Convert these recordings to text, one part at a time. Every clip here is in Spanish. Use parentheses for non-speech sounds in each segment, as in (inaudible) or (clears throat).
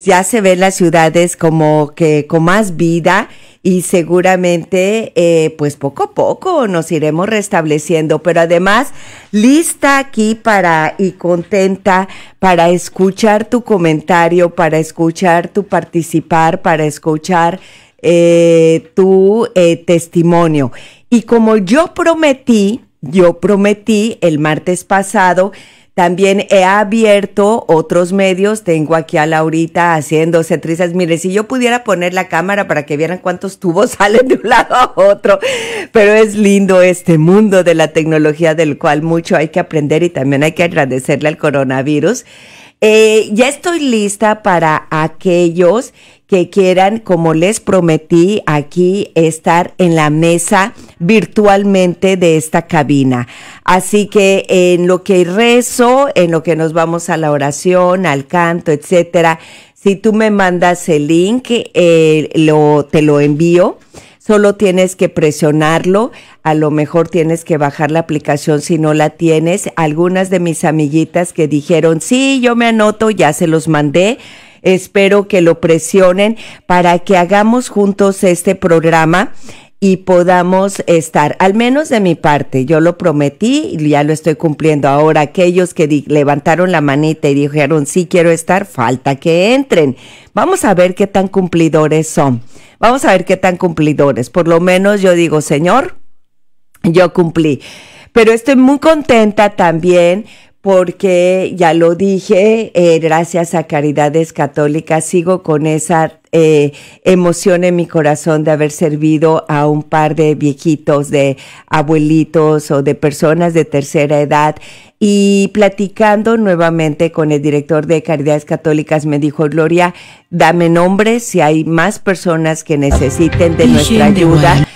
ya se ven las ciudades como que con más vida y seguramente eh, pues poco a poco nos iremos restableciendo, pero además lista aquí para y contenta para escuchar tu comentario, para escuchar tu participar, para escuchar eh, tu eh, testimonio. Y como yo prometí, yo prometí el martes pasado, también he abierto otros medios. Tengo aquí a Laurita haciendo trizas. Mire, si yo pudiera poner la cámara para que vieran cuántos tubos (laughs) salen de un lado a otro. Pero es lindo este mundo de la tecnología del cual mucho hay que aprender y también hay que agradecerle al coronavirus eh, ya estoy lista para aquellos que quieran, como les prometí, aquí estar en la mesa virtualmente de esta cabina. Así que en lo que rezo, en lo que nos vamos a la oración, al canto, etcétera, si tú me mandas el link, eh, lo, te lo envío solo tienes que presionarlo, a lo mejor tienes que bajar la aplicación si no la tienes. Algunas de mis amiguitas que dijeron, sí, yo me anoto, ya se los mandé. Espero que lo presionen para que hagamos juntos este programa y podamos estar, al menos de mi parte, yo lo prometí y ya lo estoy cumpliendo. Ahora, aquellos que levantaron la manita y dijeron, sí quiero estar, falta que entren. Vamos a ver qué tan cumplidores son. Vamos a ver qué tan cumplidores. Por lo menos yo digo, Señor, yo cumplí. Pero estoy muy contenta también porque ya lo dije, eh, gracias a Caridades Católicas sigo con esa eh, emoción en mi corazón de haber servido a un par de viejitos, de abuelitos o de personas de tercera edad. Y platicando nuevamente con el director de Caridades Católicas, me dijo, Gloria, dame nombres si hay más personas que necesiten de nuestra ayuda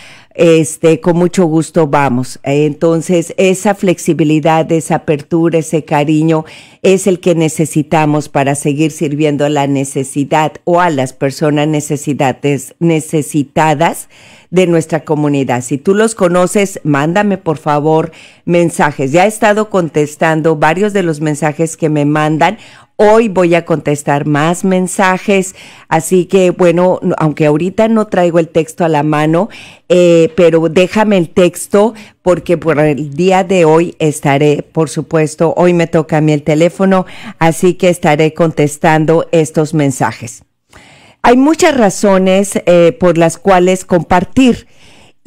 este, con mucho gusto vamos. Entonces, esa flexibilidad, esa apertura, ese cariño es el que necesitamos para seguir sirviendo a la necesidad o a las personas necesidades, necesitadas de nuestra comunidad. Si tú los conoces, mándame por favor mensajes. Ya he estado contestando varios de los mensajes que me mandan. Hoy voy a contestar más mensajes, así que bueno, aunque ahorita no traigo el texto a la mano, eh, pero déjame el texto porque por el día de hoy estaré, por supuesto, hoy me toca a mí el teléfono, así que estaré contestando estos mensajes. Hay muchas razones eh, por las cuales compartir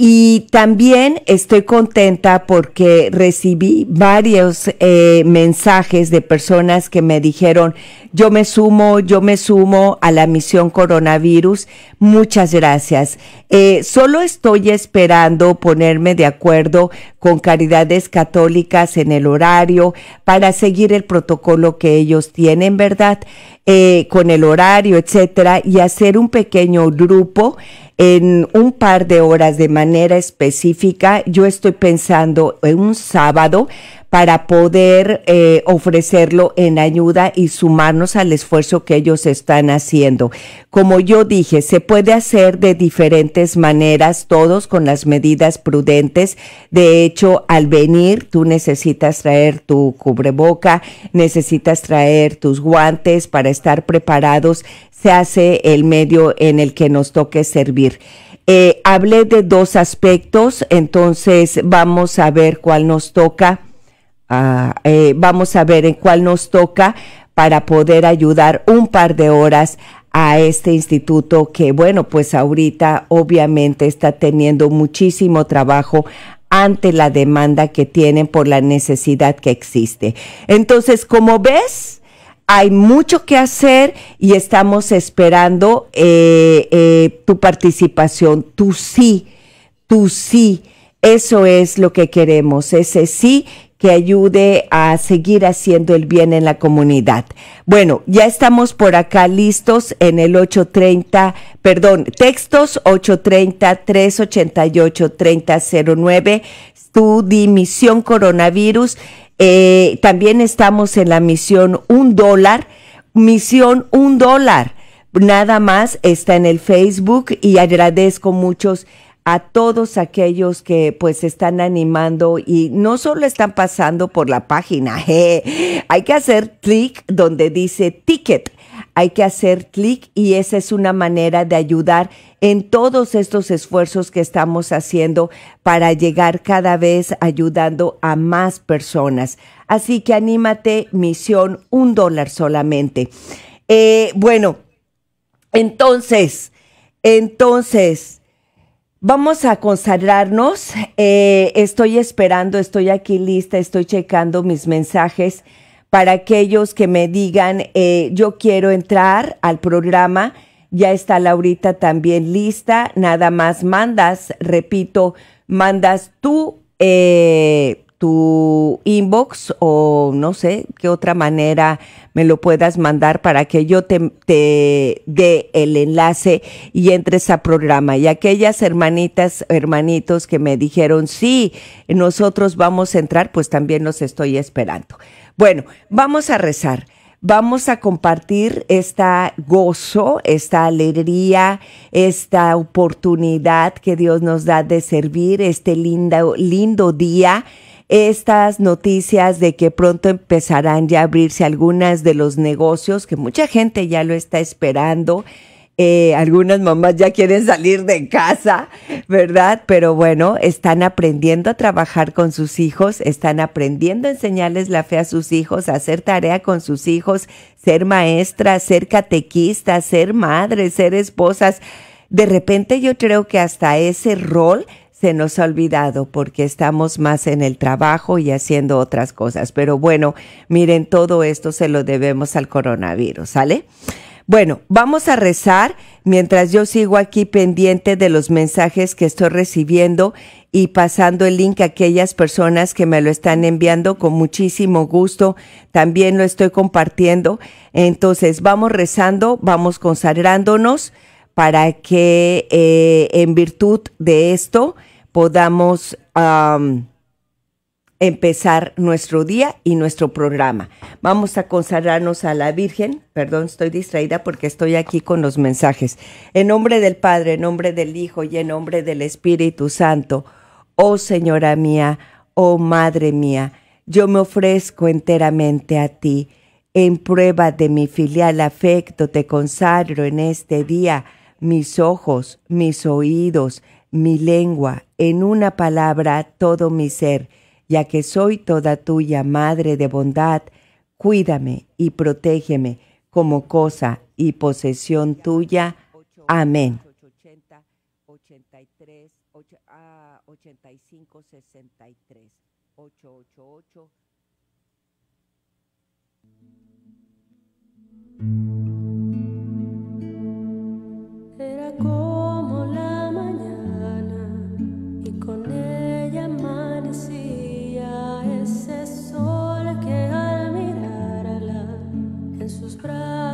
y también estoy contenta porque recibí varios eh, mensajes de personas que me dijeron, yo me sumo, yo me sumo a la misión coronavirus. Muchas gracias. Eh, solo estoy esperando ponerme de acuerdo con caridades católicas en el horario para seguir el protocolo que ellos tienen, ¿verdad? Eh, con el horario, etcétera, y hacer un pequeño grupo en un par de horas de manera específica. Yo estoy pensando en un sábado para poder eh, ofrecerlo en ayuda y sumarnos al esfuerzo que ellos están haciendo. Como yo dije, se puede hacer de diferentes maneras, todos con las medidas prudentes. De hecho, al venir, tú necesitas traer tu cubreboca, necesitas traer tus guantes para estar preparados. Se hace el medio en el que nos toque servir. Eh, hablé de dos aspectos, entonces vamos a ver cuál nos toca. Ah, eh, vamos a ver en cuál nos toca para poder ayudar un par de horas a este instituto que, bueno, pues ahorita obviamente está teniendo muchísimo trabajo ante la demanda que tienen por la necesidad que existe. Entonces, como ves, hay mucho que hacer y estamos esperando eh, eh, tu participación, tu sí, tu sí. Eso es lo que queremos, ese sí que ayude a seguir haciendo el bien en la comunidad. Bueno, ya estamos por acá listos en el 830, perdón, textos 830-388-3009, tu dimisión coronavirus. Eh, también estamos en la misión un dólar, misión un dólar. Nada más está en el Facebook y agradezco muchos a todos aquellos que pues están animando y no solo están pasando por la página, hay que hacer clic donde dice ticket. Hay que hacer clic y esa es una manera de ayudar en todos estos esfuerzos que estamos haciendo para llegar cada vez ayudando a más personas. Así que anímate, misión, un dólar solamente. Eh, bueno, entonces, entonces, Vamos a consagrarnos. Eh, estoy esperando, estoy aquí lista, estoy checando mis mensajes para aquellos que me digan, eh, yo quiero entrar al programa. Ya está Laurita también lista. Nada más mandas, repito, mandas tú eh, tu inbox o no sé qué otra manera me lo puedas mandar para que yo te, te dé el enlace y entres a programa. Y aquellas hermanitas, hermanitos que me dijeron, sí, nosotros vamos a entrar, pues también los estoy esperando. Bueno, vamos a rezar. Vamos a compartir esta gozo, esta alegría, esta oportunidad que Dios nos da de servir, este lindo, lindo día estas noticias de que pronto empezarán ya a abrirse algunas de los negocios, que mucha gente ya lo está esperando. Eh, algunas mamás ya quieren salir de casa, ¿verdad? Pero bueno, están aprendiendo a trabajar con sus hijos, están aprendiendo a enseñarles la fe a sus hijos, hacer tarea con sus hijos, ser maestras, ser catequistas, ser madres, ser esposas. De repente yo creo que hasta ese rol se nos ha olvidado porque estamos más en el trabajo y haciendo otras cosas. Pero bueno, miren, todo esto se lo debemos al coronavirus, ¿sale? Bueno, vamos a rezar mientras yo sigo aquí pendiente de los mensajes que estoy recibiendo y pasando el link a aquellas personas que me lo están enviando con muchísimo gusto. También lo estoy compartiendo. Entonces, vamos rezando, vamos consagrándonos para que eh, en virtud de esto, podamos empezar nuestro día y nuestro programa. Vamos a consagrarnos a la Virgen. Perdón, estoy distraída porque estoy aquí con los mensajes. En nombre del Padre, en nombre del Hijo y en nombre del Espíritu Santo. Oh Señora mía, oh Madre mía, yo me ofrezco enteramente a ti. En prueba de mi filial afecto te consagro en este día mis ojos, mis oídos, mi lengua, en una palabra todo mi ser, ya que soy toda tuya, Madre de bondad, cuídame y protégeme como cosa y posesión tuya. Amén. ese sol que al mirarla en sus brazos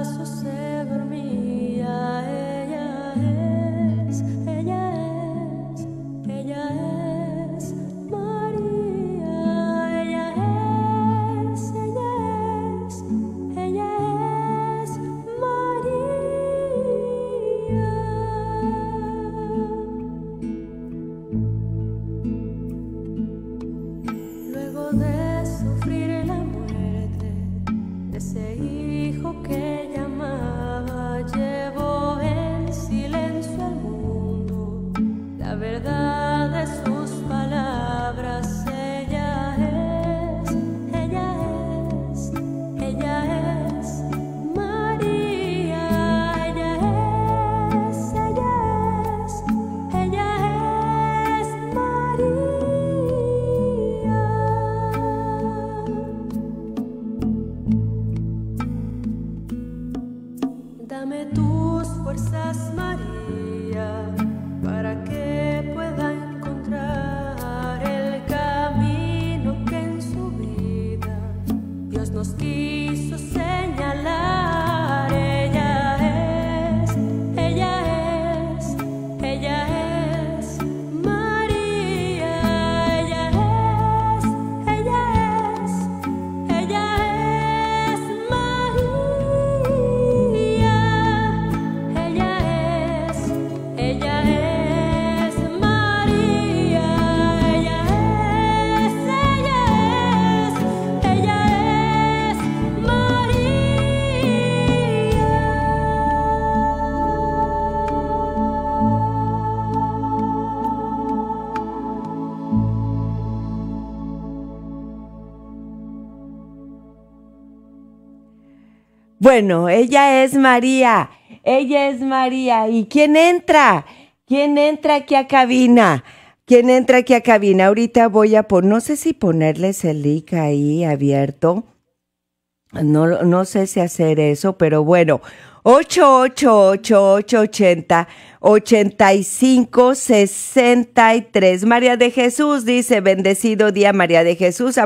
Bueno, ella es María, ella es María. ¿Y quién entra? ¿Quién entra aquí a cabina? ¿Quién entra aquí a cabina? Ahorita voy a poner, no sé si ponerles el link ahí abierto. No, sé si hacer eso, pero bueno, 888 8563 María de Jesús dice, bendecido día María de Jesús,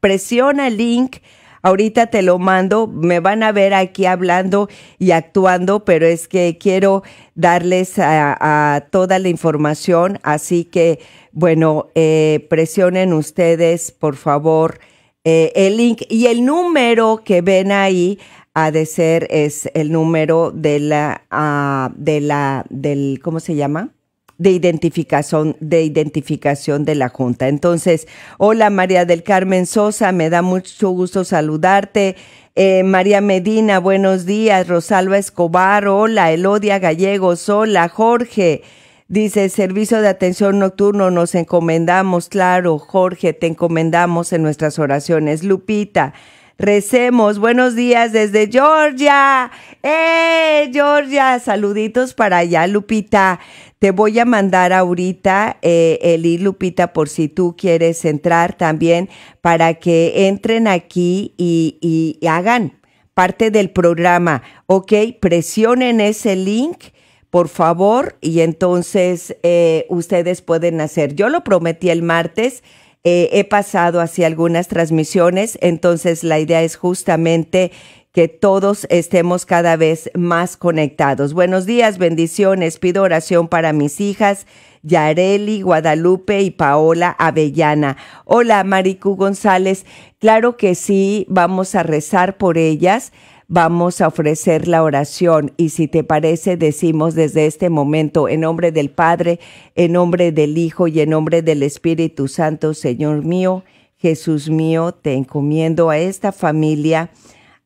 presiona el link Ahorita te lo mando, me van a ver aquí hablando y actuando, pero es que quiero darles a, toda la información, así que, bueno, eh, presionen ustedes, por favor, eh, el link y el número que ven ahí ha de ser es el número de la, ah, de la, del, ¿cómo se llama? de identificación, de identificación de la Junta. Entonces, hola María del Carmen Sosa, me da mucho gusto saludarte. Eh, María Medina, buenos días. Rosalba Escobar, hola. Elodia Gallegos, hola. Jorge, dice, servicio de atención nocturno, nos encomendamos, claro, Jorge, te encomendamos en nuestras oraciones. Lupita, Recemos. Buenos días desde Georgia. ¡Eh, Georgia! Saluditos para allá, Lupita. Te voy a mandar ahorita eh, el ir, Lupita, por si tú quieres entrar también, para que entren aquí y, hagan parte del programa. ¿Ok? Presionen ese link por favor, y entonces eh, ustedes pueden hacer. Yo lo prometí el martes eh, he pasado hacia algunas transmisiones, entonces la idea es justamente que todos estemos cada vez más conectados. Buenos días, bendiciones, pido oración para mis hijas. Yareli, Guadalupe y Paola Avellana. Hola, Maricu González. Claro que sí, vamos a rezar por ellas vamos a ofrecer la oración y si te parece decimos desde este momento en nombre del Padre, en nombre del Hijo y en nombre del Espíritu Santo, Señor mío, Jesús mío, te encomiendo a esta familia,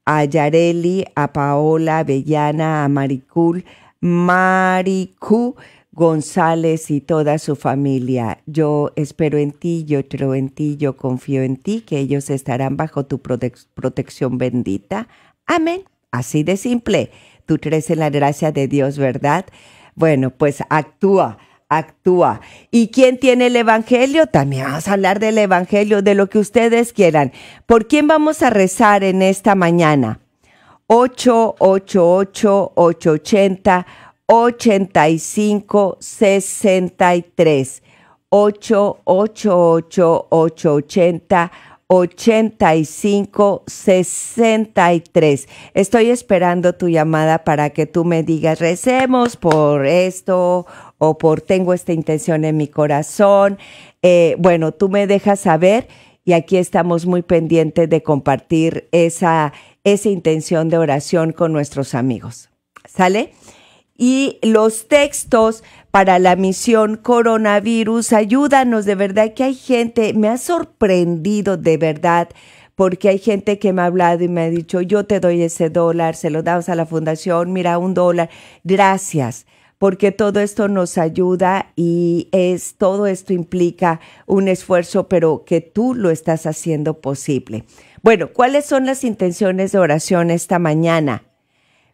a Yareli, a Paola, a Bellana, a Maricul, Maricú, González y toda su familia. Yo espero en ti, yo creo en ti, yo confío en ti, que ellos estarán bajo tu protección bendita. Amén. Así de simple. Tú crees en la gracia de Dios, ¿verdad? Bueno, pues actúa, actúa. ¿Y quién tiene el Evangelio? También vamos a hablar del Evangelio, de lo que ustedes quieran. ¿Por quién vamos a rezar en esta mañana? 888-880. 8563 888 880 8563. Estoy esperando tu llamada para que tú me digas, recemos por esto o por tengo esta intención en mi corazón. Eh, bueno, tú me dejas saber y aquí estamos muy pendientes de compartir esa, esa intención de oración con nuestros amigos. ¿Sale? y los textos para la misión coronavirus. Ayúdanos, de verdad que hay gente, me ha sorprendido de verdad porque hay gente que me ha hablado y me ha dicho, yo te doy ese dólar, se lo damos a la fundación, mira, un dólar, gracias, porque todo esto nos ayuda y es, todo esto implica un esfuerzo, pero que tú lo estás haciendo posible. Bueno, ¿cuáles son las intenciones de oración esta mañana?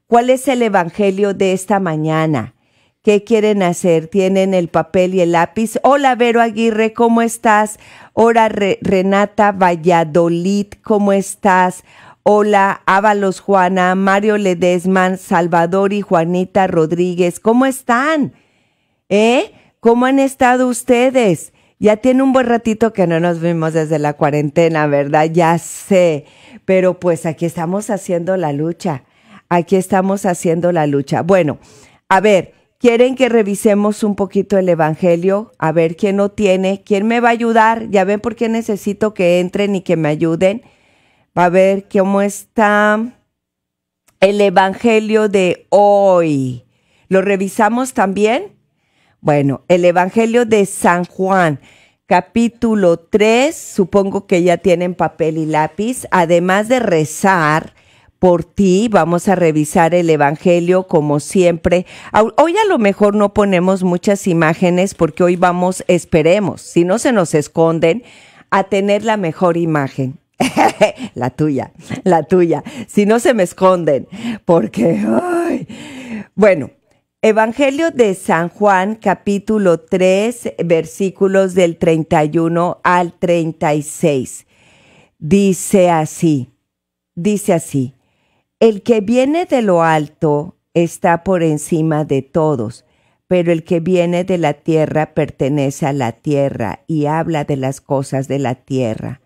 ¿Cuál es el Evangelio de esta mañana? ¿Qué quieren hacer? ¿Tienen el papel y el lápiz? Hola, Vero Aguirre, ¿cómo estás? Hola, Renata Valladolid, ¿cómo estás? Hola, Ábalos Juana, Mario Ledesman, Salvador y Juanita Rodríguez, ¿cómo están? ¿Eh? ¿Cómo han estado ustedes? Ya tiene un buen ratito que no nos vimos desde la cuarentena, ¿verdad? Ya sé, pero pues aquí estamos haciendo la lucha aquí estamos haciendo la lucha. Bueno, a ver, quieren que revisemos un poquito el Evangelio, a ver quién no tiene, quién me va a ayudar, ya ven por qué necesito que entren y que me ayuden. Va a ver cómo está el Evangelio de hoy. ¿Lo revisamos también? Bueno, el Evangelio de San Juan, capítulo 3, supongo que ya tienen papel y lápiz, además de rezar por ti. Vamos a revisar el Evangelio como siempre. Hoy a lo mejor no ponemos muchas imágenes porque hoy vamos, esperemos, si no se nos esconden, a tener la mejor imagen. (laughs) la tuya, la tuya. Si no se me esconden, porque... Bueno, Evangelio de San Juan, capítulo 3, versículos del 31 al 36. Dice así, dice así. El que viene de lo alto está por encima de todos, pero el que viene de la tierra pertenece a la tierra y habla de las cosas de la tierra.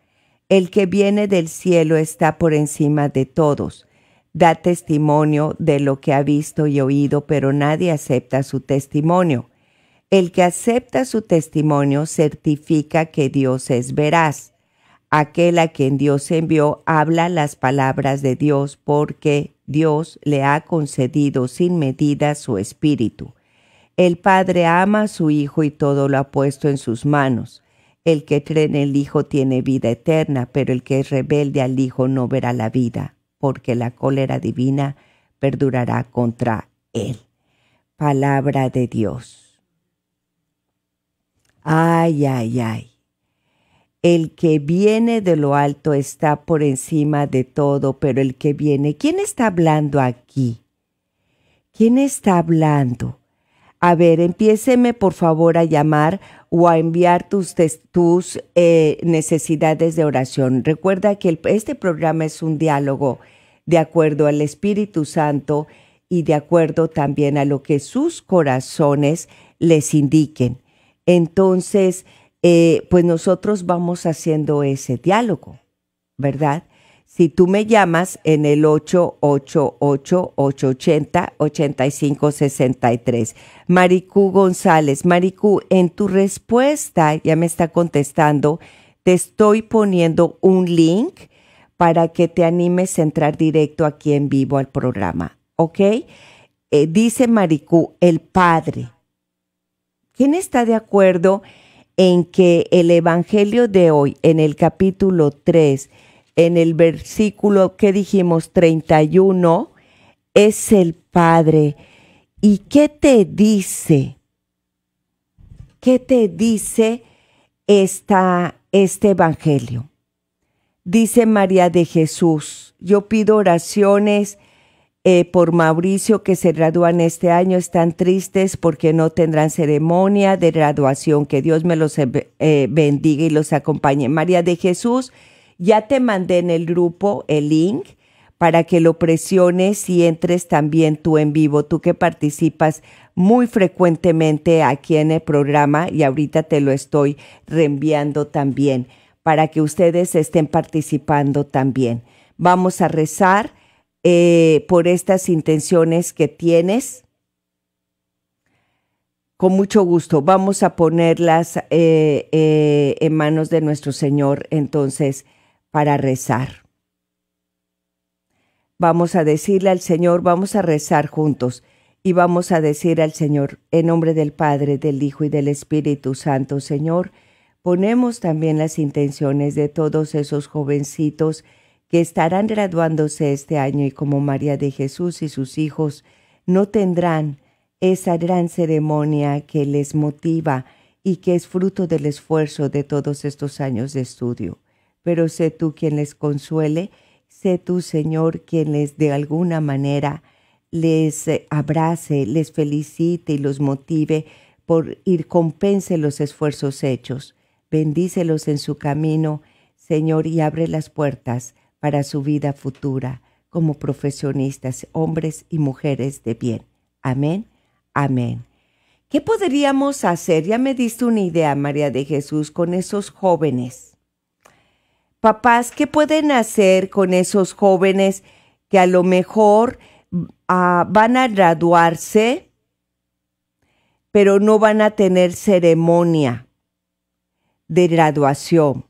El que viene del cielo está por encima de todos. Da testimonio de lo que ha visto y oído, pero nadie acepta su testimonio. El que acepta su testimonio certifica que Dios es veraz aquel a quien Dios envió habla las palabras de Dios porque Dios le ha concedido sin medida su espíritu. El Padre ama a su Hijo y todo lo ha puesto en sus manos. El que cree en el Hijo tiene vida eterna, pero el que es rebelde al Hijo no verá la vida, porque la cólera divina perdurará contra él. Palabra de Dios. Ay, ay, ay. El que viene de lo alto está por encima de todo, pero el que viene, ¿quién está hablando aquí? ¿Quién está hablando? A ver, empiéseme por favor a llamar o a enviar tus, tus eh, necesidades de oración. Recuerda que este programa es un diálogo de acuerdo al Espíritu Santo y de acuerdo también a lo que sus corazones les indiquen. Entonces, eh, pues nosotros vamos haciendo ese diálogo, ¿verdad? Si tú me llamas en el 888-880-8563. Maricú González, Maricú, en tu respuesta, ya me está contestando, te estoy poniendo un link para que te animes a entrar directo aquí en vivo al programa, ¿ok? Eh, dice Maricú, el padre. ¿Quién está de acuerdo en que el Evangelio de hoy, en el capítulo 3, en el versículo que dijimos 31, es el Padre. ¿Y qué te dice? ¿Qué te dice este Evangelio? Dice María de Jesús, yo pido oraciones eh, por Mauricio que se gradúan este año, están tristes porque no tendrán ceremonia de graduación. Que Dios me los eh, eh, bendiga y los acompañe. María de Jesús, ya te mandé en el grupo el link para que lo presiones y entres también tú en vivo, tú que participas muy frecuentemente aquí en el programa y ahorita te lo estoy reenviando también para que ustedes estén participando también. Vamos a rezar eh, por estas intenciones que tienes. Con mucho gusto, vamos a ponerlas eh, eh, en manos de nuestro Señor entonces para rezar. Vamos a decirle al Señor, vamos a rezar juntos y vamos a decir al Señor, en nombre del Padre, del Hijo y del Espíritu Santo, Señor, ponemos también las intenciones de todos esos jovencitos, que estarán graduándose este año y como María de Jesús y sus hijos no tendrán esa gran ceremonia que les motiva y que es fruto del esfuerzo de todos estos años de estudio. Pero sé tú quien les consuele, sé tú Señor quien les de alguna manera les eh, abrace, les felicite y los motive por ir compense los esfuerzos hechos. Bendícelos en su camino, Señor, y abre las puertas para su vida futura como profesionistas, hombres y mujeres de bien. Amén, amén. ¿Qué podríamos hacer? Ya me diste una idea, María de Jesús, con esos jóvenes. Papás, ¿qué pueden hacer con esos jóvenes que a lo mejor ah, van a graduarse, pero no van a tener ceremonia de graduación?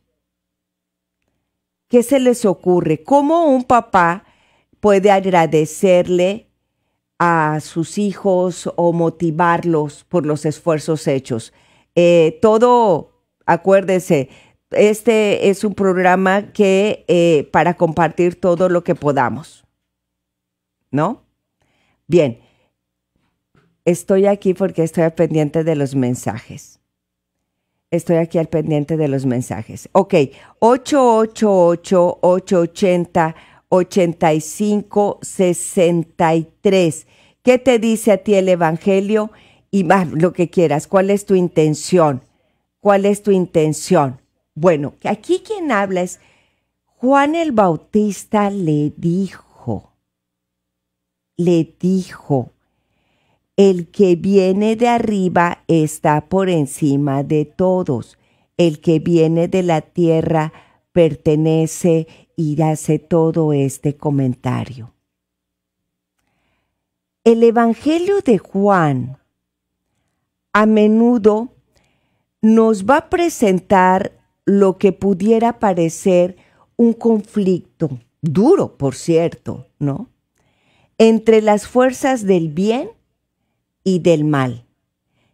¿Qué se les ocurre? ¿Cómo un papá puede agradecerle a sus hijos o motivarlos por los esfuerzos hechos? Eh, todo, acuérdense, este es un programa que eh, para compartir todo lo que podamos. ¿No? Bien. Estoy aquí porque estoy pendiente de los mensajes. Estoy aquí al pendiente de los mensajes. Ok, 888-880-8563. ¿Qué te dice a ti el Evangelio? Y más, lo que quieras. ¿Cuál es tu intención? ¿Cuál es tu intención? Bueno, aquí quien habla es Juan el Bautista le dijo, le dijo, el que viene de arriba está por encima de todos. El que viene de la tierra pertenece y hace todo este comentario. El Evangelio de Juan a menudo nos va a presentar lo que pudiera parecer un conflicto, duro por cierto, ¿no? Entre las fuerzas del bien y del mal.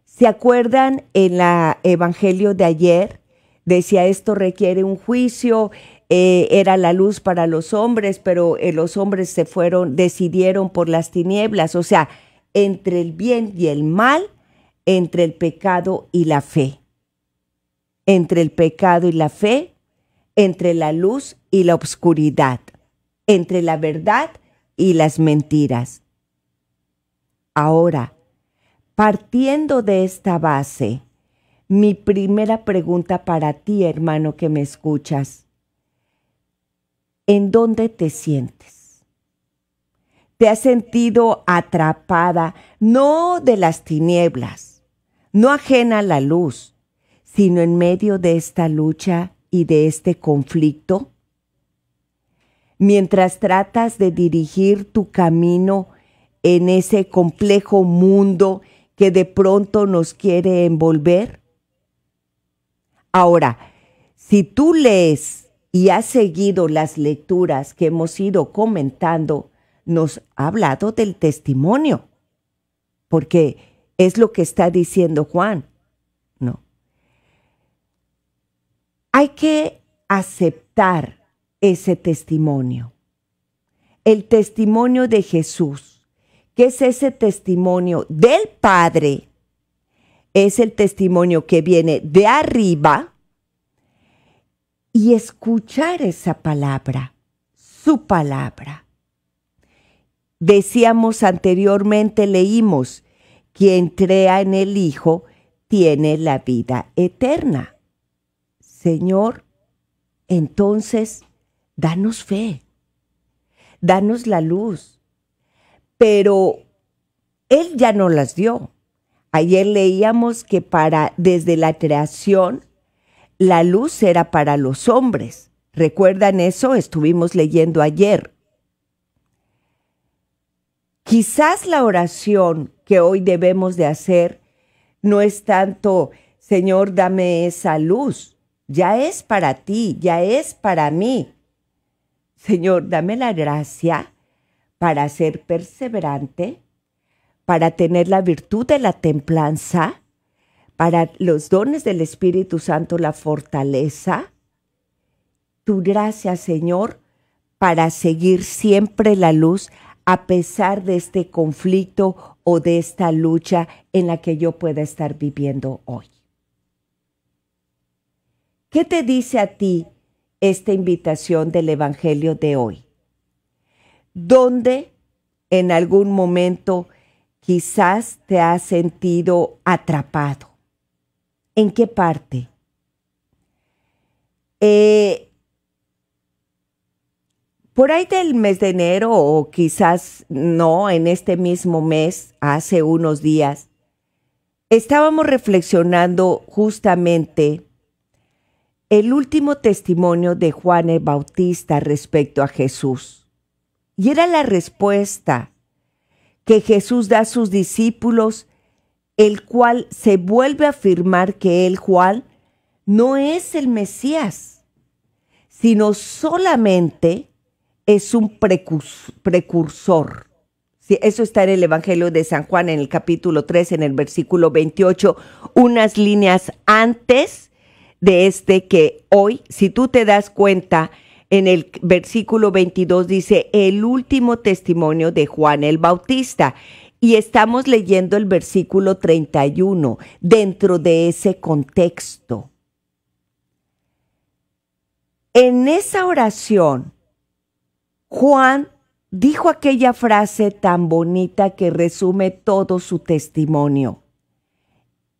¿Se acuerdan en el Evangelio de ayer? Decía, esto requiere un juicio, eh, era la luz para los hombres, pero eh, los hombres se fueron, decidieron por las tinieblas. O sea, entre el bien y el mal, entre el pecado y la fe. Entre el pecado y la fe, entre la luz y la oscuridad, entre la verdad y las mentiras. Ahora, Partiendo de esta base, mi primera pregunta para ti, hermano que me escuchas, ¿en dónde te sientes? ¿Te has sentido atrapada no de las tinieblas, no ajena a la luz, sino en medio de esta lucha y de este conflicto? Mientras tratas de dirigir tu camino en ese complejo mundo, que de pronto nos quiere envolver? Ahora, si tú lees y has seguido las lecturas que hemos ido comentando, nos ha hablado del testimonio, porque es lo que está diciendo Juan, ¿no? Hay que aceptar ese testimonio, el testimonio de Jesús ¿Qué es ese testimonio del Padre, es el testimonio que viene de arriba, y escuchar esa palabra, su palabra. Decíamos anteriormente, leímos, quien crea en el Hijo tiene la vida eterna. Señor, entonces, danos fe, danos la luz, pero él ya no las dio. Ayer leíamos que para desde la creación la luz era para los hombres. ¿Recuerdan eso? Estuvimos leyendo ayer. Quizás la oración que hoy debemos de hacer no es tanto, Señor, dame esa luz. Ya es para ti, ya es para mí. Señor, dame la gracia para ser perseverante, para tener la virtud de la templanza, para los dones del Espíritu Santo la fortaleza. Tu gracia, Señor, para seguir siempre la luz a pesar de este conflicto o de esta lucha en la que yo pueda estar viviendo hoy. ¿Qué te dice a ti esta invitación del Evangelio de hoy? ¿Dónde en algún momento quizás te has sentido atrapado. ¿En qué parte? Eh, por ahí del mes de enero o quizás no, en este mismo mes, hace unos días, estábamos reflexionando justamente el último testimonio de Juan el Bautista respecto a Jesús y era la respuesta que Jesús da a sus discípulos, el cual se vuelve a afirmar que él, Juan, no es el Mesías, sino solamente es un precursor. eso está en el Evangelio de San Juan, en el capítulo 3, en el versículo 28, unas líneas antes de este que hoy, si tú te das cuenta, en el versículo 22 dice, el último testimonio de Juan el Bautista. Y estamos leyendo el versículo 31 dentro de ese contexto. En esa oración, Juan dijo aquella frase tan bonita que resume todo su testimonio.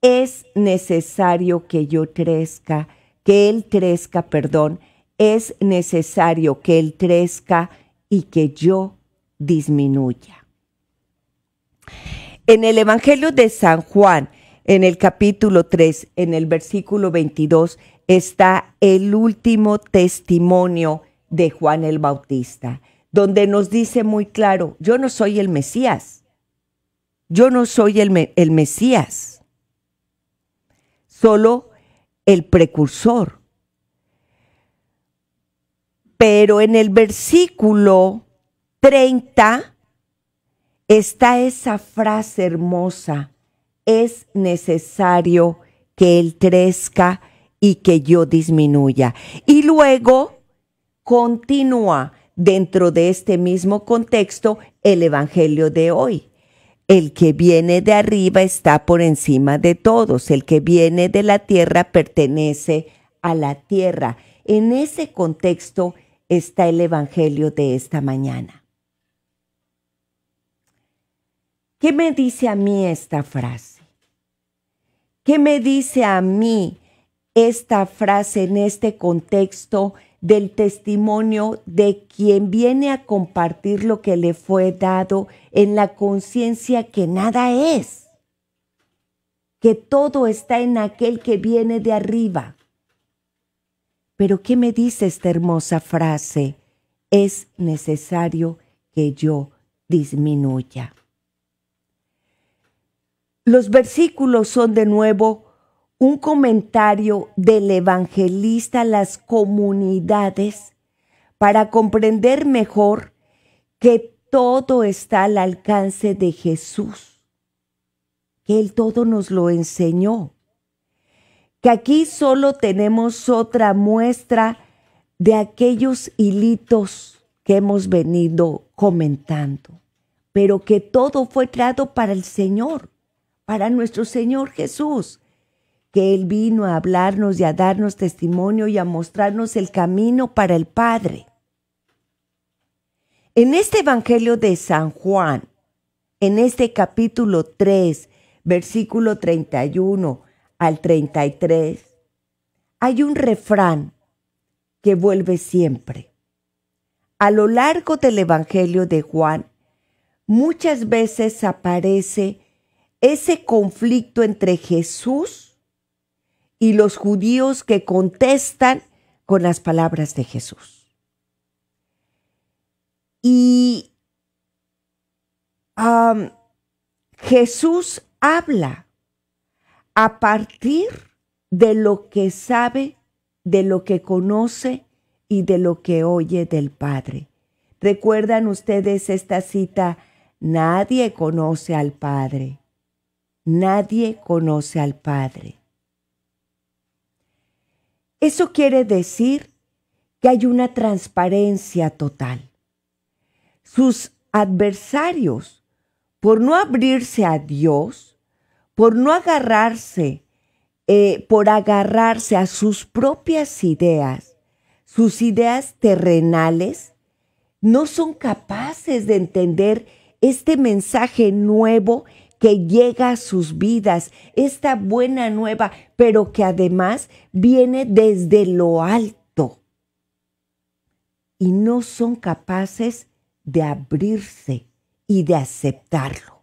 Es necesario que yo crezca, que él crezca, perdón, es necesario que Él crezca y que yo disminuya. En el Evangelio de San Juan, en el capítulo 3, en el versículo 22, está el último testimonio de Juan el Bautista, donde nos dice muy claro, yo no soy el Mesías, yo no soy el, Mesías, solo el precursor pero en el versículo 30 está esa frase hermosa. Es necesario que Él crezca y que yo disminuya. Y luego continúa dentro de este mismo contexto el Evangelio de hoy. El que viene de arriba está por encima de todos. El que viene de la tierra pertenece a la tierra. En ese contexto está el Evangelio de esta mañana. ¿Qué me dice a mí esta frase? ¿Qué me dice a mí esta frase en este contexto del testimonio de quien viene a compartir lo que le fue dado en la conciencia que nada es, que todo está en aquel que viene de arriba? Pero ¿qué me dice esta hermosa frase? Es necesario que yo disminuya. Los versículos son de nuevo un comentario del evangelista a las comunidades para comprender mejor que todo está al alcance de Jesús, que Él todo nos lo enseñó que aquí solo tenemos otra muestra de aquellos hilitos que hemos venido comentando, pero que todo fue creado para el Señor, para nuestro Señor Jesús, que Él vino a hablarnos y a darnos testimonio y a mostrarnos el camino para el Padre. En este Evangelio de San Juan, en este capítulo 3, versículo 31, al 33, hay un refrán que vuelve siempre. A lo largo del Evangelio de Juan, muchas veces aparece ese conflicto entre Jesús y los judíos que contestan con las palabras de Jesús. Y um, Jesús habla a partir de lo que sabe, de lo que conoce y de lo que oye del Padre. ¿Recuerdan ustedes esta cita? Nadie conoce al Padre. Nadie conoce al Padre. Eso quiere decir que hay una transparencia total. Sus adversarios, por no abrirse a Dios, por no agarrarse, eh, por agarrarse a sus propias ideas, sus ideas terrenales, no son capaces de entender este mensaje nuevo que llega a sus vidas, esta buena nueva, pero que además viene desde lo alto. Y no son capaces de abrirse y de aceptarlo.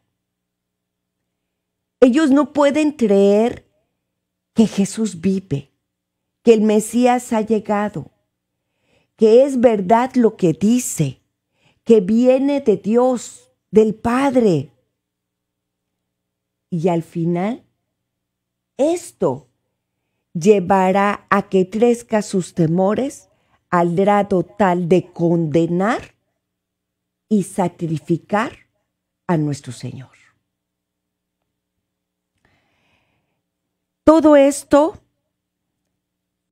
Ellos no pueden creer que Jesús vive, que el Mesías ha llegado, que es verdad lo que dice, que viene de Dios, del Padre. Y al final, esto llevará a que crezca sus temores al grado tal de condenar y sacrificar a nuestro Señor. Todo esto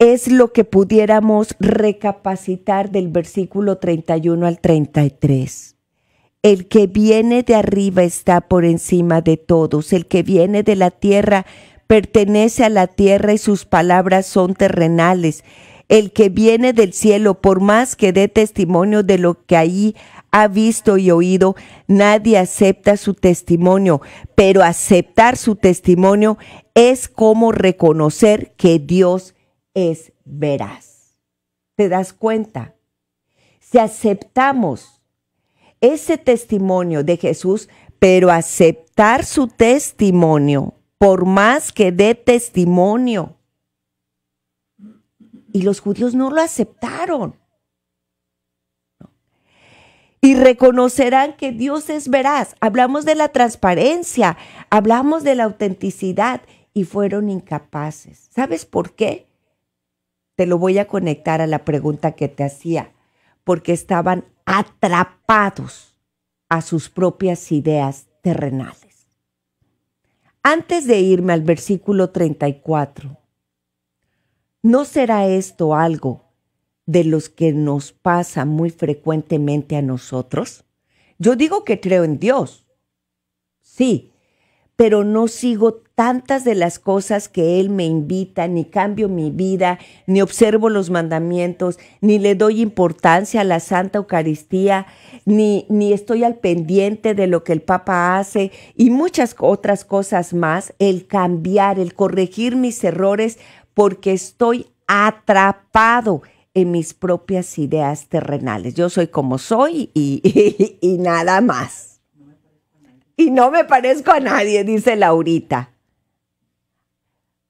es lo que pudiéramos recapacitar del versículo 31 al 33. El que viene de arriba está por encima de todos. El que viene de la tierra pertenece a la tierra y sus palabras son terrenales. El que viene del cielo, por más que dé testimonio de lo que ahí ha visto y oído, nadie acepta su testimonio, pero aceptar su testimonio es como reconocer que Dios es veraz. ¿Te das cuenta? Si aceptamos ese testimonio de Jesús, pero aceptar su testimonio, por más que dé testimonio, y los judíos no lo aceptaron y reconocerán que Dios es veraz. Hablamos de la transparencia, hablamos de la autenticidad y fueron incapaces. ¿Sabes por qué? Te lo voy a conectar a la pregunta que te hacía, porque estaban atrapados a sus propias ideas terrenales. Antes de irme al versículo 34, ¿no será esto algo de los que nos pasa muy frecuentemente a nosotros? Yo digo que creo en Dios, sí, pero no sigo tantas de las cosas que Él me invita, ni cambio mi vida, ni observo los mandamientos, ni le doy importancia a la Santa Eucaristía, ni, ni estoy al pendiente de lo que el Papa hace y muchas otras cosas más, el cambiar, el corregir mis errores, porque estoy atrapado en mis propias ideas terrenales. Yo soy como soy (laughs) y, nada más. Y no me parezco a nadie, dice Laurita.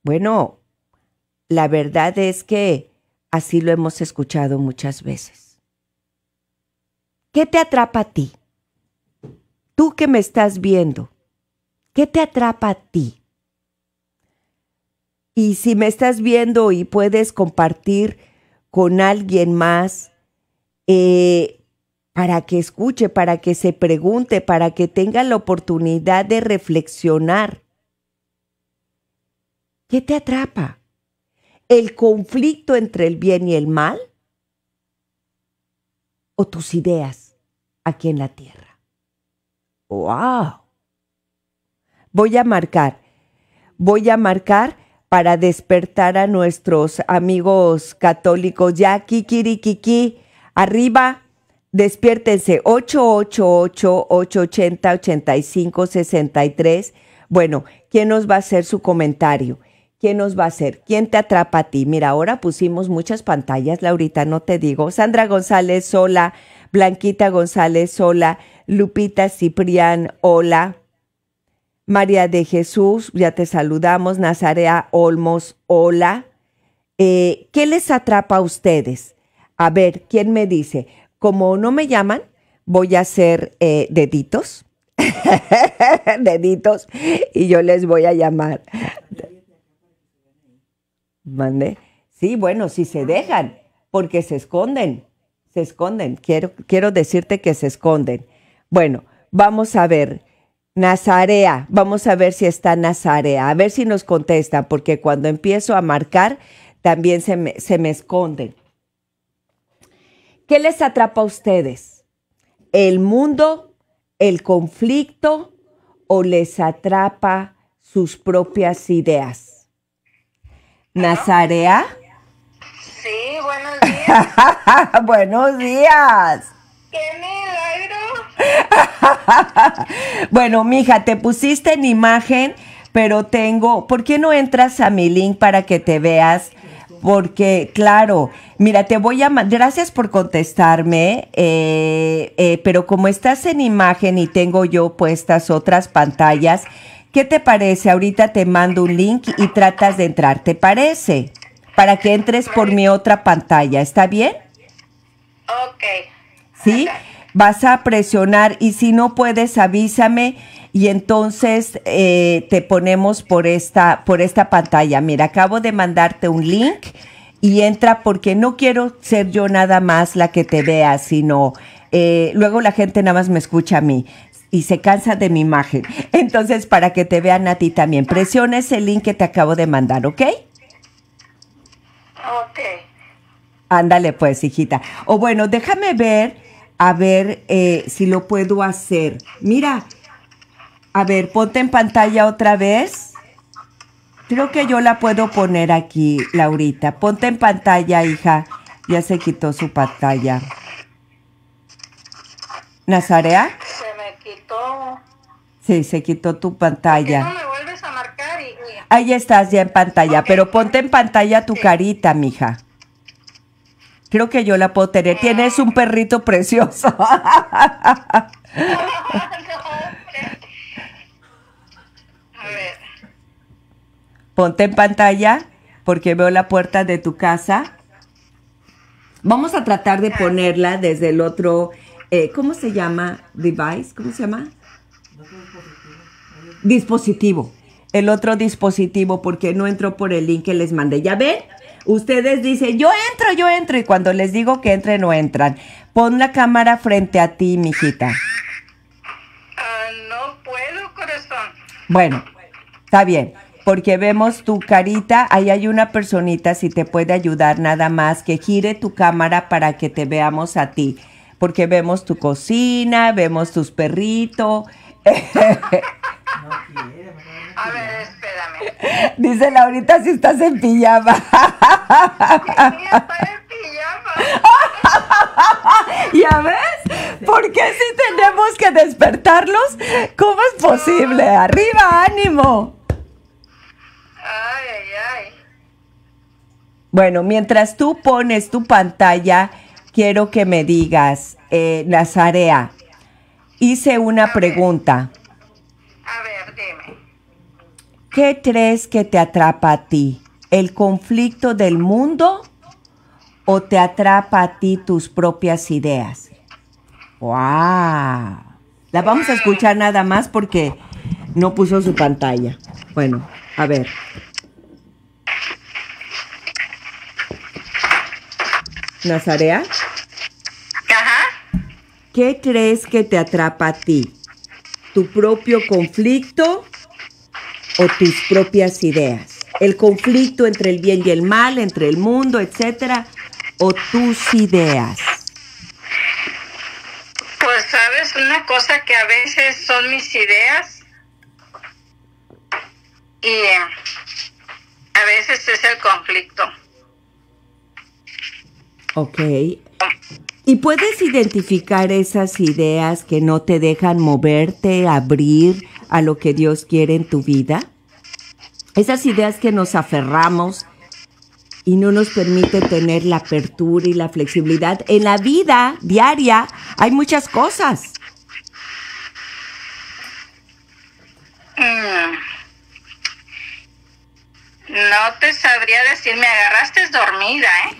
Bueno, la verdad es que así lo hemos escuchado muchas veces. ¿Qué te atrapa a ti? Tú que me estás viendo, ¿qué te atrapa a ti? Y si me estás viendo y puedes compartir con alguien más eh, para que escuche, para que se pregunte, para que tenga la oportunidad de reflexionar. ¿Qué te atrapa? ¿El conflicto entre el bien y el mal? ¿O tus ideas aquí en la tierra? ¡Wow! Voy a marcar, voy a marcar para despertar a nuestros amigos católicos. Ya, kikirikiki, arriba, despiértense, 888-880-8563. Bueno, ¿quién nos va a hacer su comentario? ¿Quién nos va a hacer? ¿Quién te atrapa a ti? Mira, ahora pusimos muchas pantallas, Laurita, no te digo. Sandra González, hola. Blanquita González, hola. Lupita Ciprián, hola. María de Jesús, ya te saludamos. Nazarea Olmos, hola. Eh, ¿Qué les atrapa a ustedes? A ver, ¿quién me dice? Como no me llaman, voy a hacer eh, deditos. (laughs) deditos. Y yo les voy a llamar. Mande. Sí, bueno, si se dejan, porque se esconden. Se esconden. Quiero, quiero decirte que se esconden. Bueno, vamos a ver. Nazarea, vamos a ver si está Nazarea, a ver si nos contesta, porque cuando empiezo a marcar también se me, esconden. ¿Qué les atrapa a ustedes? ¿El mundo, el conflicto o les atrapa sus propias ideas? ¿Nazarea? Sí, buenos días. (laughs) buenos días. ¡Qué milagro! (laughs) (laughs) bueno, mija, te pusiste en imagen, pero tengo. ¿Por qué no entras a mi link para que te veas? Porque, claro, mira, te voy a... Gracias por contestarme, eh, eh, pero como estás en imagen y tengo yo puestas otras pantallas, ¿qué te parece? Ahorita te mando un link y tratas de entrar, ¿te parece? Para que entres por mi otra pantalla, ¿está bien? Ok. ¿Sí? vas a presionar y si no puedes avísame y entonces eh, te ponemos por esta, por esta pantalla. Mira, acabo de mandarte un link y entra porque no quiero ser yo nada más la que te vea, sino eh, luego la gente nada más me escucha a mí y se cansa de mi imagen. (laughs) Entonces, para que te vean a ti también, presiones el link que te acabo de mandar, ¿ok? Ok. Ándale pues, hijita. O bueno, déjame ver a ver eh, si lo puedo hacer. Mira, a ver, ponte en pantalla otra vez. Creo que yo la puedo poner aquí, Laurita. Ponte en pantalla, hija. Ya se quitó su pantalla. ¿Nazarea? Se me quitó. Sí, se quitó tu pantalla. Ahí estás ya en pantalla, pero ponte en pantalla tu carita, mija. Creo que yo la puedo tener. Tienes un perrito precioso. Ponte en pantalla porque veo la puerta de tu casa. Vamos a tratar de ponerla desde el otro, eh, ¿cómo se llama? Device, ¿cómo se llama? Dispositivo. El otro dispositivo porque no entró por el link que les mandé. ¿Ya ven? Ustedes dicen, yo entro, yo entro. Y cuando les digo que entren, no entran. Pon la cámara frente a ti, mijita. Ah, no puedo, corazón. Bueno, está bien. Porque vemos tu carita, ahí hay una personita, si te puede ayudar nada más, que gire tu cámara para que te veamos a ti. Porque vemos tu cocina, vemos tus perritos. (laughs) a ver, Dice Laurita si estás en pijama. Sí, estoy en pijama. ¿Ya ves? ¿Por qué si tenemos que despertarlos? ¿Cómo es posible? ¡Arriba, ánimo! Bueno, mientras tú pones tu pantalla, quiero que me digas, eh, Nazarea, hice una pregunta. ¿Qué crees que te atrapa a ti? ¿El conflicto del mundo o te atrapa a ti tus propias ideas? ¡Wow! La vamos a escuchar nada más porque no puso su pantalla. Bueno, a ver. Nazarea. Ajá. ¿Qué crees que te atrapa a ti? ¿Tu propio conflicto o tus propias ideas. El conflicto entre el bien y el mal, entre el mundo, etcétera, o tus ideas. Pues sabes una cosa que a veces son mis ideas y eh, a veces es el conflicto. Ok. ¿Y puedes identificar esas ideas que no te dejan moverte, abrir, a lo que Dios quiere en tu vida? Esas ideas que nos aferramos y no nos permite tener la apertura y la flexibilidad. En la vida diaria hay muchas cosas. Mm. No te sabría decir, me agarraste dormida, ¿eh?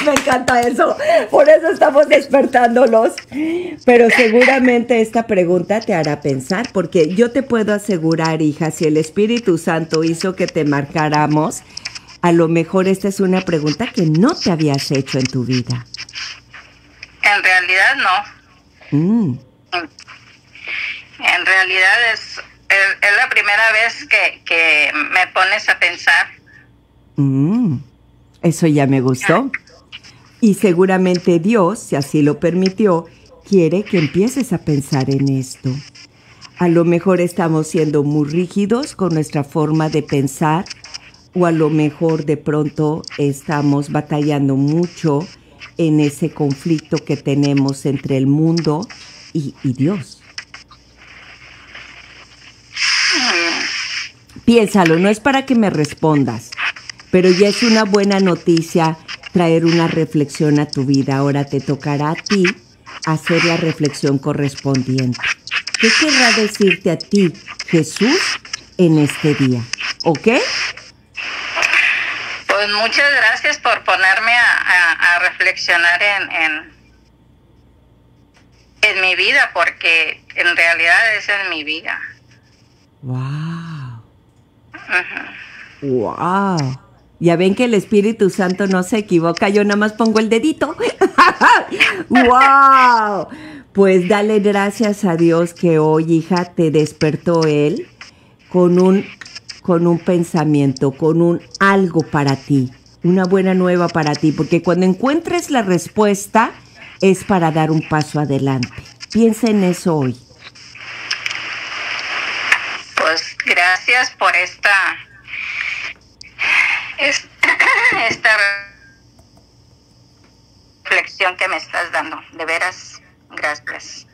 (laughs) me encanta eso, por eso estamos despertándolos. Pero seguramente esta pregunta te hará pensar, porque yo te puedo asegurar, hija, si el Espíritu Santo hizo que te marcáramos, a lo mejor esta es una pregunta que no te habías hecho en tu vida. En realidad no. Mm. En realidad es es, la primera vez que, me pones a pensar. Mm, eso ya me gustó. Y seguramente Dios, si así lo permitió, quiere que empieces a pensar en esto. A lo mejor estamos siendo muy rígidos con nuestra forma de pensar o a lo mejor de pronto estamos batallando mucho en ese conflicto que tenemos entre el mundo y Dios. Piénsalo, no es para que me respondas, pero ya es una buena noticia traer una reflexión a tu vida. Ahora te tocará a ti hacer la reflexión correspondiente. ¿Qué querrá decirte a ti Jesús en este día? ¿Ok? Pues muchas gracias por ponerme a, reflexionar en, en, mi vida, porque en realidad esa es mi vida. ¡Wow! ¡Wow! Ya ven que el Espíritu Santo no se equivoca, yo nada más pongo el dedito. ¡Wow! (laughs) Pues dale gracias a Dios que hoy, hija, te despertó Él con un, con un pensamiento, con un algo para ti, una buena nueva para ti, porque cuando encuentres la respuesta es para dar un paso adelante. Piensa en eso hoy. gracias por esta, (clears throat) esta reflexión que me estás dando. De veras, gracias.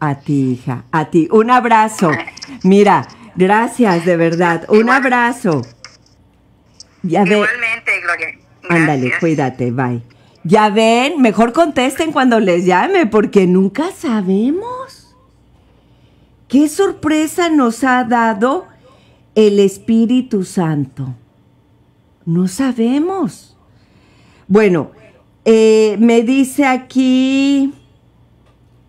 A ti, hija, a ti. Un abrazo. Mira, gracias de verdad. Un abrazo. Ya ve... Igualmente, Gloria. Ándale, cuídate, bye. Ya ven, mejor contesten cuando les llame, porque nunca sabemos. ¿Qué sorpresa nos ha dado el Espíritu Santo? No sabemos. Bueno, eh, me dice aquí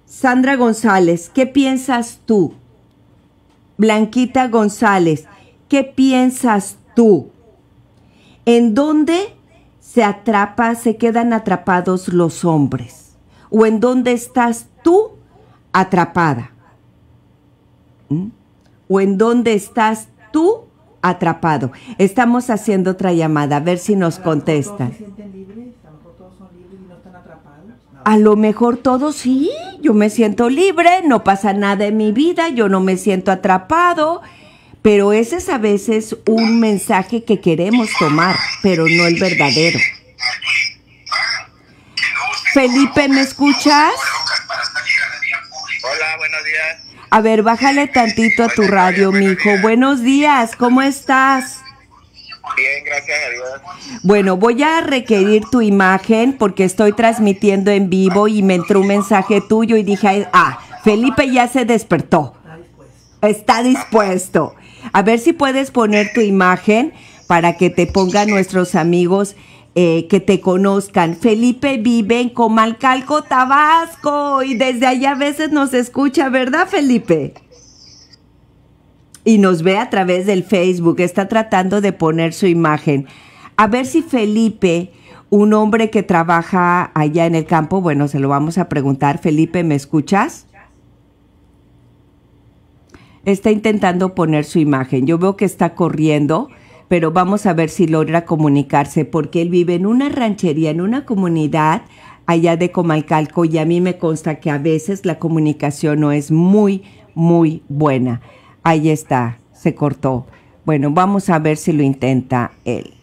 Sandra González, ¿qué piensas tú? Blanquita González, ¿qué piensas tú? ¿En dónde se atrapa, se quedan atrapados los hombres? ¿O en dónde estás tú atrapada? ¿Mm? ¿O en dónde estás tú atrapado. Estamos haciendo otra llamada, a ver si nos contestan. A lo mejor todos sí, yo me siento libre, no pasa nada en mi vida, yo no me siento atrapado, pero ese es a veces un mensaje que queremos tomar, pero no el verdadero. Felipe, ¿me escuchas? Hola, buenos días. A ver, bájale tantito a tu radio, mijo. Buenos días, ¿cómo estás? Bien, gracias a Dios. Bueno, voy a requerir tu imagen porque estoy transmitiendo en vivo y me entró un mensaje tuyo y dije, ah, Felipe ya se despertó. Está dispuesto. A ver si puedes poner tu imagen para que te pongan nuestros amigos eh, que te conozcan. Felipe vive en Comalcalco, Tabasco, y desde allá a veces nos escucha, ¿verdad, Felipe? Y nos ve a través del Facebook, está tratando de poner su imagen. A ver si Felipe, un hombre que trabaja allá en el campo, bueno, se lo vamos a preguntar. Felipe, ¿me escuchas? Está intentando poner su imagen. Yo veo que está corriendo pero vamos a ver si logra comunicarse, porque él vive en una ranchería, en una comunidad allá de Comalcalco, y a mí me consta que a veces la comunicación no es muy, muy buena. Ahí está, se cortó. Bueno, vamos a ver si lo intenta él.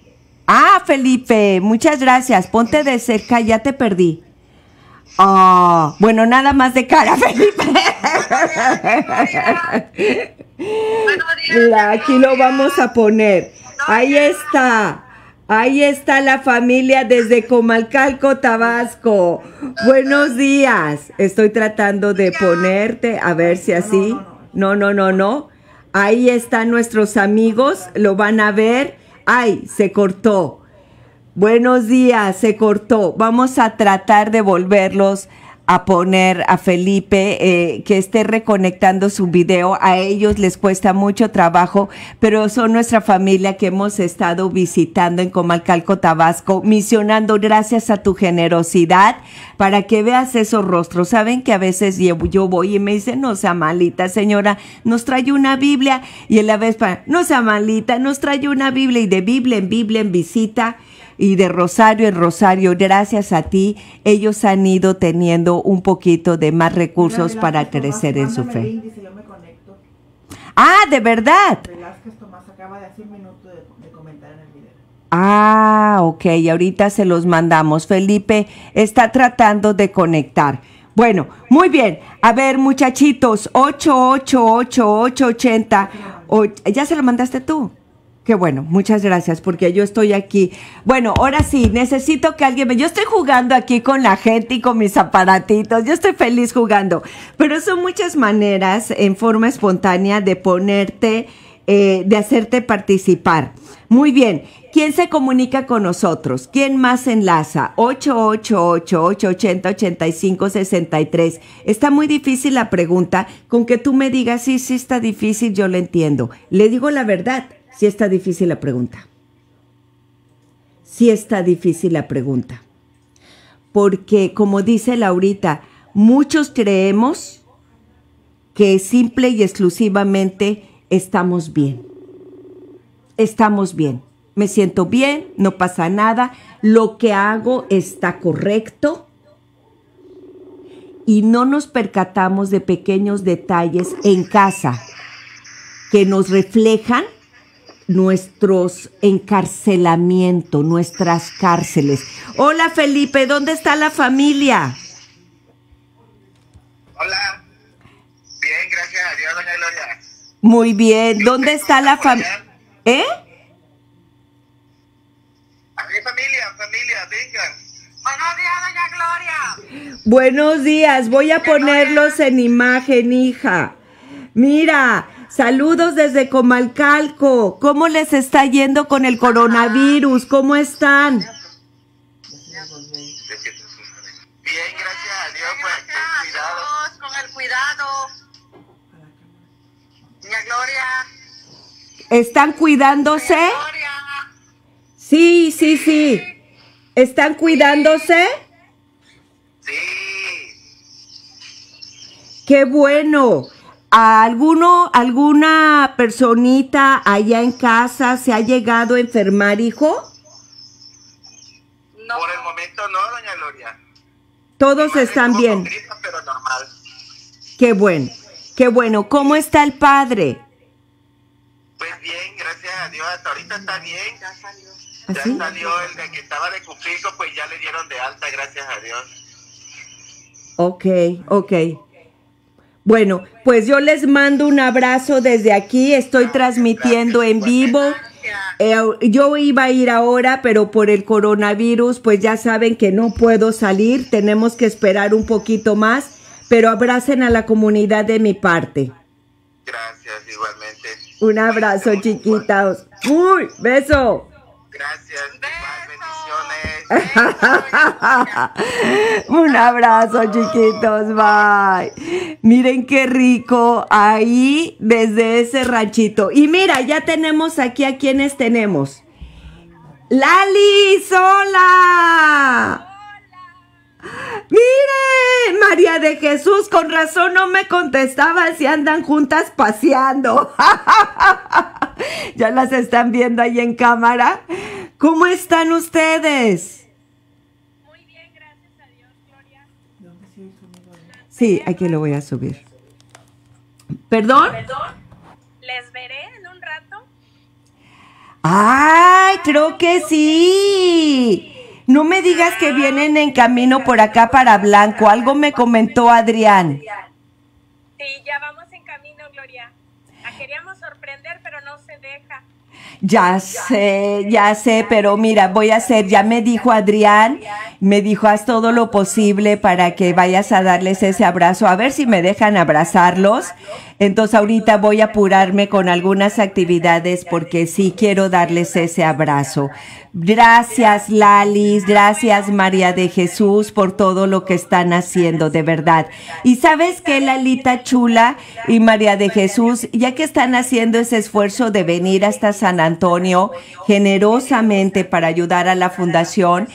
Ah, Felipe, muchas gracias. Ponte de cerca, ya te perdí. Ah, bueno, nada más de cara, (laughs) Felipe. Aquí lo vamos a poner. Ahí está. Ahí está la familia desde Comalcalco, Tabasco. Buenos días. Estoy tratando de ponerte a ver si así. No, no, no, no. Ahí están nuestros amigos. Lo van a ver. Ay, se cortó. Buenos días, se cortó. Vamos a tratar de volverlos a poner a Felipe eh, que esté reconectando su video. A ellos les cuesta mucho trabajo, pero son nuestra familia que hemos estado visitando en Comalcalco, Tabasco, misionando gracias a tu generosidad para que veas esos rostros. Saben que a veces yo voy y me dicen, no sea malita, señora, nos trae una Biblia. Y en la vez no sea malita, nos trae una Biblia. Y de Biblia en Biblia en visita y de Rosario en Rosario, gracias a ti, ellos han ido teniendo un poquito de más recursos para crecer en su fe. Ah, de verdad. Ah, ok, ahorita se los mandamos. Felipe está tratando de conectar. Bueno, muy bien. A ver, muchachitos, 888880. ¿Ya se lo mandaste tú? Qué bueno, muchas gracias, porque yo estoy aquí. Bueno, ahora sí, necesito que alguien me. Yo estoy jugando aquí con la gente y con mis aparatitos, yo estoy feliz jugando. Pero son muchas maneras en forma espontánea de ponerte, eh, de hacerte participar. Muy bien, ¿quién se comunica con nosotros? ¿Quién más enlaza? 888-880-8563. Está muy difícil la pregunta, con que tú me digas, sí, sí está difícil, yo lo entiendo. Le digo la verdad Sí está difícil la pregunta. Sí está difícil la pregunta. Porque como dice Laurita, muchos creemos que simple y exclusivamente estamos bien. Estamos bien. Me siento bien, no pasa nada, lo que hago está correcto. Y no nos percatamos de pequeños detalles en casa que nos reflejan nuestros encarcelamientos... nuestras cárceles. Hola Felipe, ¿dónde está la familia? Hola. Bien, gracias a doña Gloria. Muy bien, ¿dónde está la familia? ¿Eh? familia, familia, vengan. Buenos días, doña Gloria. Buenos días, voy a ponerlos en imagen, hija. Mira, Saludos desde Comalcalco. ¿Cómo les está yendo con el coronavirus? ¿Cómo están? Bien, gracias a Dios por pues, el cuidado. Con el cuidado. Doña Gloria. ¿Están cuidándose? Sí, sí, sí. ¿Están cuidándose? Sí. Qué bueno. ¿A alguno, alguna personita allá en casa se ha llegado a enfermar, hijo? No. Por el momento no, doña Gloria. Todos están bien. pero normal. Qué bueno, qué bueno. ¿Cómo está el padre? Pues bien, gracias a Dios, hasta ahorita está bien. Ya salió. ¿Ah, ya salió el de que estaba de cumplido, pues ya le dieron de alta, gracias a Dios. Ok, ok. Bueno, pues yo les mando un abrazo desde aquí, estoy transmitiendo en vivo. Eh, yo iba a ir ahora, pero por el coronavirus, pues ya saben que no puedo salir, tenemos que esperar un poquito más, pero abracen a la comunidad de mi parte. Gracias, igualmente. Un abrazo, chiquitas. Uy, beso. Gracias. (laughs) Un abrazo, chiquitos. Bye. Miren qué rico ahí desde ese ranchito. Y mira, ya tenemos aquí a quienes tenemos. Lali sola. Miren, María de Jesús, con razón no me contestaba si andan juntas paseando. (laughs) ya las están viendo ahí en cámara. ¿Cómo están ustedes? Sí, aquí lo voy a subir. ¿Perdón? ¿Les veré en un rato? ¡Ay, creo que sí! No me digas que vienen en camino por acá para Blanco. Algo me comentó Adrián. Sí, ya vamos en camino, Gloria. La queríamos sorprender, pero no se deja. Ya sé, ya sé, pero mira, voy a hacer, ya me dijo Adrián, me dijo, haz todo lo posible para que vayas a darles ese abrazo, a ver si me dejan abrazarlos. Entonces ahorita voy a apurarme con algunas actividades porque sí quiero darles ese abrazo. Gracias Lalis, gracias María de Jesús por todo lo que están haciendo, de verdad. Y sabes que Lalita Chula y María de Jesús, ya que están haciendo ese esfuerzo de venir hasta San Antonio generosamente para ayudar a la fundación.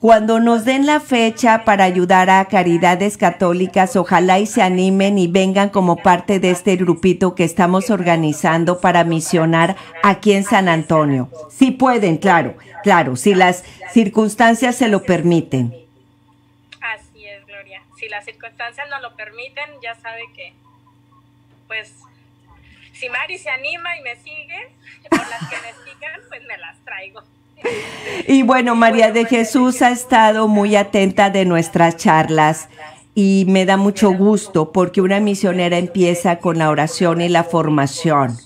Cuando nos den la fecha para ayudar a Caridades Católicas, ojalá y se animen y vengan como parte de este grupito que estamos organizando para misionar aquí en San Antonio. Si pueden, claro, claro, si las circunstancias se lo permiten. Así es, Gloria. Si las circunstancias no lo permiten, ya sabe que, pues, si Mari se anima y me sigue, pues me las traigo. Y bueno, María de pues, Jesús ha estado muy atenta de nuestras charlas y me da mucho gusto porque una misionera empieza con la oración y la formación.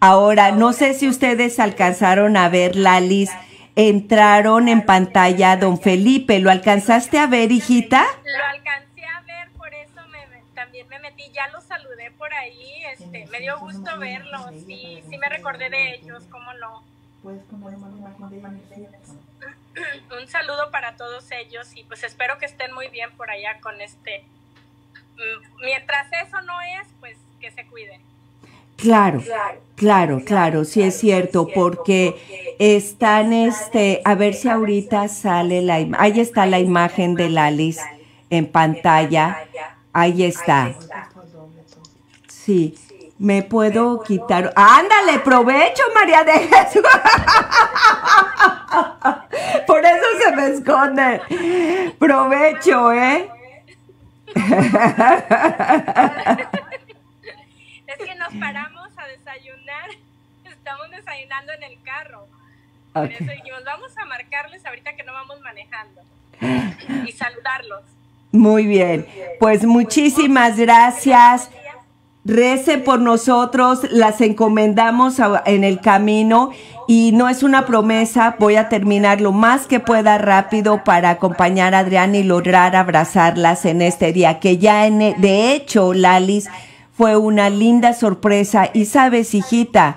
Ahora, no sé si ustedes alcanzaron a ver, Lalis, entraron en pantalla don Felipe. ¿Lo alcanzaste a ver, hijita? Lo alcancé a ver, por eso también me metí. Ya lo saludé ahí, este, me dio gusto verlos y sí me recordé de ellos, cómo no. (clears throat) Un saludo para todos ellos y pues espero que estén muy bien por allá con este. Mm, mientras eso no es, pues que se cuiden. Claro, claro, claro, sí es cierto, porque están, este, a ver si ahorita sale la, ahí está la imagen de Lalis en pantalla, ahí está. Sí. Me puedo, quitar. Ándale, provecho, María de Jesús. (laughs) Por eso se me esconde. Provecho, ¿eh? (laughs) es que nos paramos a desayunar. Estamos desayunando en el carro. eso vamos a marcarles ahorita que no vamos manejando. Y saludarlos. Muy bien. Pues muchísimas gracias. Rece por nosotros, las encomendamos en el camino y no es una promesa, voy a terminar lo más que pueda rápido para acompañar a Adriana y lograr abrazarlas en este día, que ya en, e, de hecho, Lalis, fue una linda sorpresa y sabes, hijita,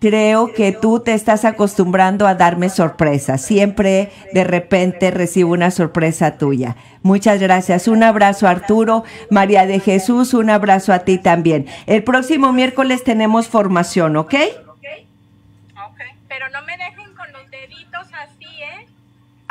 creo que tú te estás acostumbrando a darme sorpresas. Siempre de repente recibo una sorpresa tuya. Muchas gracias. Un abrazo Arturo, María de Jesús, un abrazo a ti también. El próximo miércoles tenemos formación, ¿ok? Ok, okay. pero no me dejen (laughs)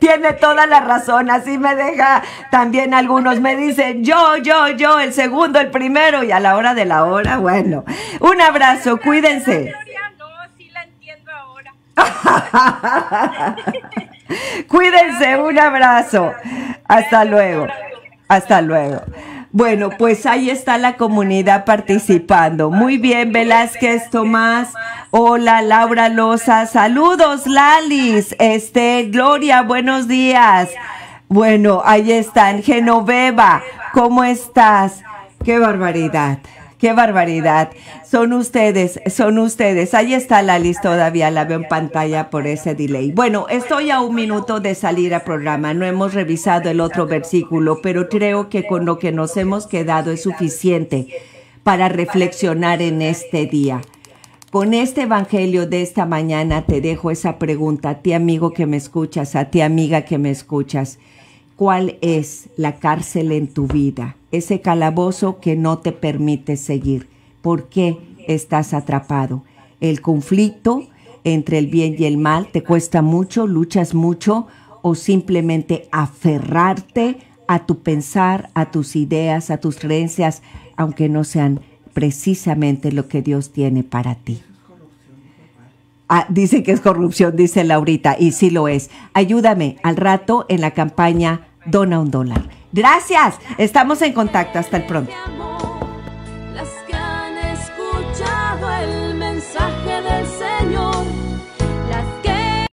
Tiene toda la razón, así me deja también algunos. Me dicen yo, yo, yo, el segundo, el primero y a la hora de la hora, bueno. Un abrazo, cuídense. (laughs) cuídense, un abrazo. Hasta luego. Hasta luego. Bueno, pues ahí está la comunidad participando. Muy bien, Velázquez Tomás. Hola, Laura Loza. Saludos, Lalis. Este, Gloria, buenos días. Bueno, ahí están. Genoveva, ¿cómo estás? Qué barbaridad. Qué barbaridad. Son ustedes, son ustedes. Ahí está la lista todavía, la veo en pantalla por ese delay. Bueno, estoy a un minuto de salir al programa. No hemos revisado el otro versículo, pero creo que con lo que nos hemos quedado es suficiente para reflexionar en este día. Con este evangelio de esta mañana te dejo esa pregunta a ti amigo que me escuchas, a ti amiga que me escuchas. ¿Cuál es la cárcel en tu vida? Ese calabozo que no te permite seguir por qué estás atrapado. El conflicto entre el bien y el mal te cuesta mucho, luchas mucho o simplemente aferrarte a tu pensar, a tus ideas, a tus creencias, aunque no sean precisamente lo que Dios tiene para ti. Ah, dice que es corrupción, dice Laurita, y sí lo es. Ayúdame al rato en la campaña Dona un dólar. Gracias, estamos en contacto, hasta el pronto.